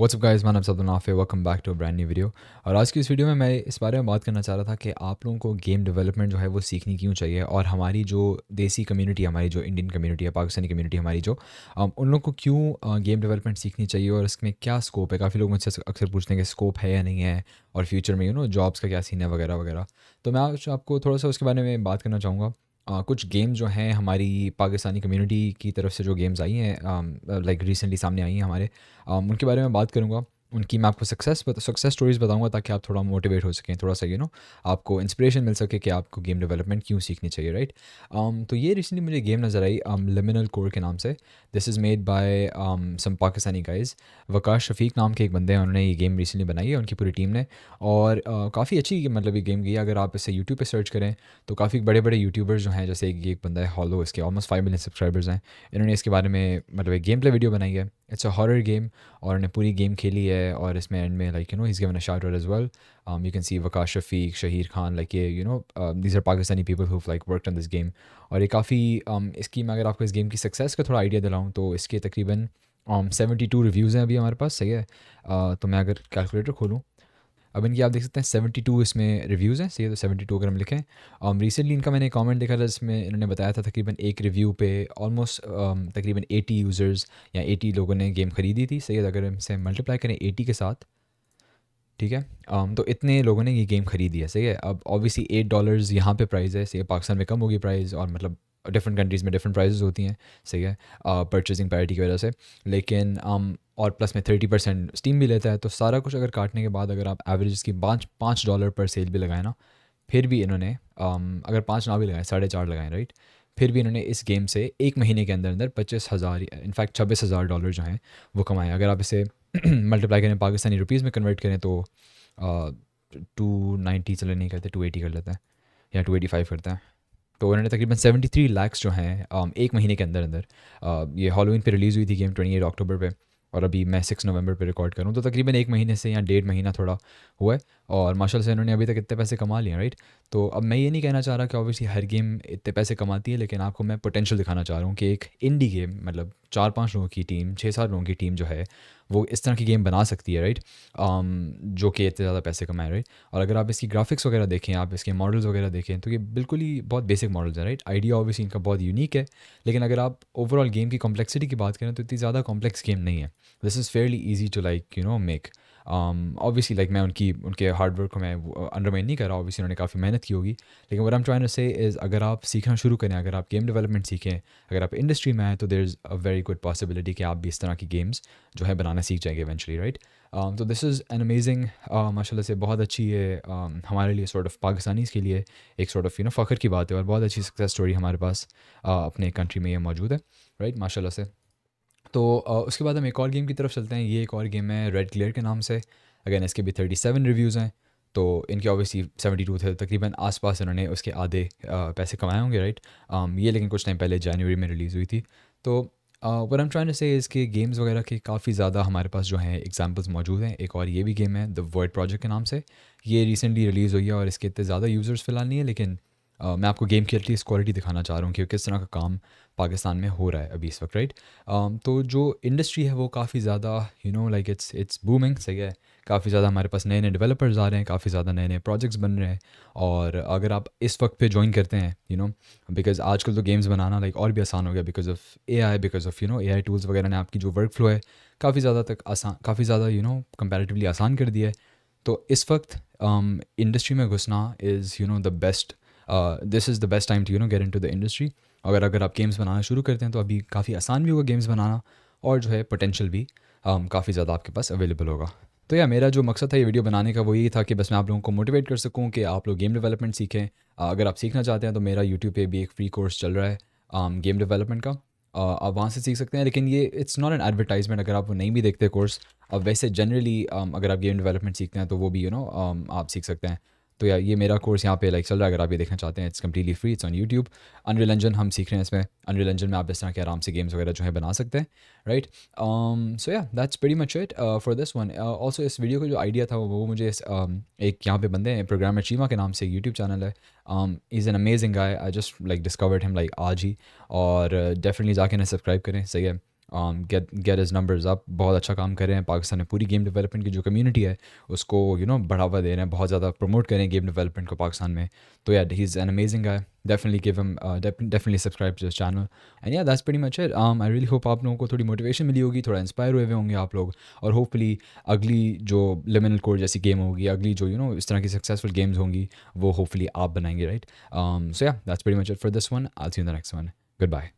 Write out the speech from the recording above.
WhatsApp guys man सब Nafay welcome back to brand new video और आज की इस वीडियो में मैं इस बारे में बात करना चाह रहा था कि आप लोगों को गेम डेवलपमेंट जो है वो सीखनी क्यों चाहिए और हमारी जो देसी कम्युनिटी हमारी जो इंडियन कम्युनिटी है पाकिस्तानी कम्युनिटी हमारी जो उन लोग को क्यों गेम डेवलपमेंट सीखनी चाहिए और इसमें क्या स्कोप है काफ़ी लोग मुझसे अक्सर पूछते हैं कि स्कोप है या नहीं है और फ्यूचर में यू नो जॉब्स का क्या सीन है वगैरह वगैरह तो मैं आज आपको थोड़ा सा उसके बारे में बात करना चाहूँगा कुछ गेम जो हैं हमारी पाकिस्तानी कम्युनिटी की तरफ से जो गेम्स आई हैं लाइक um, रिसेंटली सामने आई हैं हमारे आ, um, उनके बारे में बात करूँगा उनकी मैं आपको सक्सेस सक्सेस स्टोरीज़ बताऊंगा ताकि आप थोड़ा मोटिवेट हो सकें थोड़ा सा यू नो आपको इंस्पिरेशन मिल सके कि आपको गेम डेवलपमेंट क्यों सीखनी चाहिए राइट um, तो ये रिसेंटली मुझे गेम नज़र आई लिमिनल um, कोर के नाम से this is made by some Pakistani guys Waqas Shafiq नाम के एक बंदे हैं उन्होंने ये गेम रिसेंटली बनाई है उनकी पूरी टीम ने और uh, काफ़ी अच्छी मतलब ये गेम की अगर आप इसे यूट्यूब पर सर्च करें तो काफ़ी बड़े बड़े यूट्यूबर्स जो हैं जैसे एक, एक बंदा है हॉलो इसके ऑलमोस्ट फाइव मिलियन सब्सक्राइबर्स हैं इन्होंने इसके बारे में मतलब एक गेम प्ले वीडियो बनाई है इट्स अ हॉरर गेम और ने पूरी गेम खेली है और इसमें एंड में like you know is given a shout as well you can see Waqas Rafiq Shaheer Khan like ये you know this are Pakistani people who like work on this game और ये काफ़ी um, इसकी मैं अगर आपको इस गेम की सक्सेस का थोड़ा आइडिया दिलाऊँ तो इसके तकरीबन सेवेंटी टू रिव्यूज़ हैं अभी हमारे पास सही है uh, तो मैं अगर कैलकुलेटर खोलूँ अब इनकी आप देख सकते हैं सेवेंटी टू इसमें रिव्यूज़ हैं सही तो सेवेंटी टू अगर हम लिखें और um, रिसेंटली इनका मैंने कमेंट देखा था जिसमें इन्होंने बताया था तकरीबन एक रिव्यू पे ऑलमोस्ट um, तकरीबन एटी यूज़र्स या एटी लोगों ने गेम खरीदी थी सही तो अगर इनसे मल्टीप्लाई करें एटी के साथ ठीक है um, तो इतने लोगों ने ये गेम खरीदी है सही है अब ऑब्वियसली एट डॉलर्स यहाँ पे प्राइस है सही पाकिस्तान में कम होगी प्राइस और मतलब डिफरेंट कंट्रीज़ में डिफरेंट प्राइजेज होती हैं सही है परचेजिंग पैरिटी की वजह से लेकिन um, और प्लस में थर्टी परसेंट स्टीम भी लेता है तो सारा कुछ अगर काटने के बाद अगर आप एवरेज की पाँच पाँच डॉलर पर सेल भी लगाए ना फिर भी इन्होंने um, अगर पाँच ना भी लगाए साढ़े चार लगाएं राइट फिर भी इन्होंने इस गेम से एक महीने के अंदर अंदर पच्चीस हज़ार इनफैक्ट छब्बीस हज़ार डॉलर जो हैं वो कमाए अगर आप इसे मल्टीप्लाई करें पाकिस्तानी रुपीज़ में कन्वर्ट करें तो टू नाइन्टी चले नहीं करते टू एटी कर लेते हैं या टू एटी फाइव करते हैं तो उन्होंने तकरीबन 73 लैक्स जो हैं um, एक महीने के अंदर अंदर uh, ये हॉलोविन पे रिलीज़ हुई थी गेम 28 अक्टूबर पे और अभी मैं सिक्स नवंबर पे रिकॉर्ड करूँ तो तकरीबन एक महीने से या डेढ़ महीना थोड़ा हुआ है और माशा से इन्होंने अभी तक इतने पैसे कमा लिए राइट तो अब मैं ये नहीं कहना चाह रहा कि ऑब्वियसली हर गेम इतने पैसे कमाती है लेकिन आपको मैं पोटेंशियल दिखाना चाह रहा हूँ कि एक इंडी गेम मतलब चार पाँच लोगों की टीम छः सात लोगों की टीम जो है वो इस तरह की गेम बना सकती है राइट um, जो कि इतने ज़्यादा पैसे कमाए राइट और अगर आप इसकी ग्राफिक्स वगैरह देखें आप इसके मॉडल्स वगैरह देखें तो ये बिल्कुल ही बहुत बेसिक मॉडल्स हैं राइट आइडिया ऑब्वियसली इनका बहुत यूनिक है लेकिन अगर आप ओवरऑल गेम की कॉम्प्लेक्सिटी की बात करें तो इतनी ज़्यादा कॉम्प्लेक्स गेम नहीं है this is fairly easy to like you know make obviously um, like मैं उनकी उनके हार्डवर्क को मैं अंडरमाइन uh, नहीं कर रहा ऑब्वियसली उन्होंने काफ़ी मेहनत की होगी लेकिन वर एम ट्राइन से इज़ अगर आप सीखना शुरू करें अगर आप गेम डेवलपमेंट सीखें अगर आप इंडस्ट्री में आएँ तो there is a very good possibility कि आप भी इस तरह की गेम्स जो है बनाना सीख जाएंगे इवेंचुअली राइट um, तो दिस इज़ एन अमेजिंग माशा से बहुत अच्छी है um, हमारे लिए सॉर्ट ऑफ पाकिस्तानीज़ के लिए एक सॉर्ट ऑफ यू नो फ़खर की बात है और बहुत अच्छी सक्सेस स्टोरी हमारे पास uh, अपने कंट्री में ये मौजूद है राइट right? से तो उसके बाद हम एक और गेम की तरफ चलते हैं ये एक और गेम है रेड क्लियर के नाम से अगेन इसके भी थर्टी सेवन रिव्यूज़ हैं तो इनके ऑब्वियसली सेवेंटी टू थे तो तकरीबन आसपास इन्होंने उसके आधे पैसे कमाए होंगे राइट um, ये लेकिन कुछ टाइम पहले जनवरी में रिलीज़ हुई थी तो वर एम ट्राइन से इसके गेम्स वगैरह के काफ़ी ज़्यादा हमारे पास जो हैं एग्जाम्पल्स मौजूद हैं एक और ये भी गेम है द वर्ड प्रोजेक्ट के नाम से ये रिसेंटली रिलीज़ हुई है और इसके इतने ज़्यादा यूज़र्स फ़िलहाल नहीं है लेकिन Uh, मैं आपको गेम की एटलीस्ट क्वालिटी दिखाना चाह रहा हूँ कि किस तरह का काम पाकिस्तान में हो रहा है अभी इस वक्त राइट um, तो जो इंडस्ट्री है वो काफ़ी ज़्यादा you know like it's it's booming सही है काफ़ी ज़्यादा हमारे पास नए नए डेवलपर्स आ रहे हैं काफ़ी ज़्यादा नए नए प्रोजेक्ट्स बन रहे हैं और अगर आप इस वक्त पे ज्वाइन करते हैं यू नो बिकॉज आजकल तो गेम्स बनाना लाइक और भी आसान हो गया because of A I because of you know A I tools वगैरह ने आपकी जो वर्क फ्लो है काफ़ी ज़्यादा तक आसान काफ़ी ज़्यादा यू नो कंपेरेटिवली आसान कर दिया है तो इस वक्त इंडस्ट्री um, में घुसना is you know the best this is the best time to you know get into the industry अगर अगर आप गेम्स बनाना शुरू करते हैं तो अभी काफ़ी आसान भी होगा गेम्स बनाना और जो है पोटेंशियल भी um, काफ़ी ज़्यादा आपके पास अवेलेबल होगा तो या मेरा जो मकसद था ये वीडियो बनाने का वो यही था कि बस मैं आप लोगों को मोटिवेट कर सकूँ कि आप लोग गेम डेवलपमेंट सीखें uh, अगर आप सीखना चाहते हैं तो मेरा यूट्यूब पर भी एक फ्री कोर्स चल रहा है um, गेम डेवलपमेंट का uh, आप वहाँ से सीख सकते हैं लेकिन ये इट्स नॉट एन एडवर्टाइजमेंट अगर आप वो नहीं भी देखते कोर्स अब वैसे जनरली um, अगर आप गेम डेवलपमेंट सीखते हैं तो वो भी you you know know, um, आप सीख सकते हैं तो या ये मेरा कोर्स यहाँ पे लाइक चल रहा है अगर आप ये देखना चाहते हैं it's completely free it's on YouTube Unreal Engine हम सीख रहे हैं इसमें अनरियल इंजन में आप इस तरह के आराम से गेम्स वगैरह जो है बना सकते हैं right so yeah that's very much it for this one also इस वीडियो का जो आइडिया था वो मुझे इस, um, एक यहाँ पे बंदे हैं प्रोग्रामर चीमा के नाम से यूट्यूब चैनल है is an amazing I I just like discovered him like आज ही और डेफिनेटली uh, जाके इन्हें सब्सक्राइब करें सही है get get is numbers up बहुत अच्छा काम कर रहे हैं पाकिस्तान में पूरी गेम डेवलपमेंट की जो कम्युनिटी है उसको यू you नो know, बढ़ावा दे रहे हैं बहुत ज़्यादा प्रमोट कर रहे हैं गेम डेवलपमेंट को पाकिस्तान में तो yeah he is an amazing guy definitely give him definitely subscribe to channel and yeah that's very much it I really hope आप लोगों को थोड़ी मोटिवेशन मिली होगी थोड़ा इंस्पायर हुए हुए होंगे आप लोग और होपफुली अगली जो लिमिनल कोर जैसी गेम होगी अगली जो यू you नो know, इस तरह की सक्सेसफुल गेम्स होंगी वो होपफुली आप बनाएंगे right so yeah that's very much it for this one आज in the next one good bye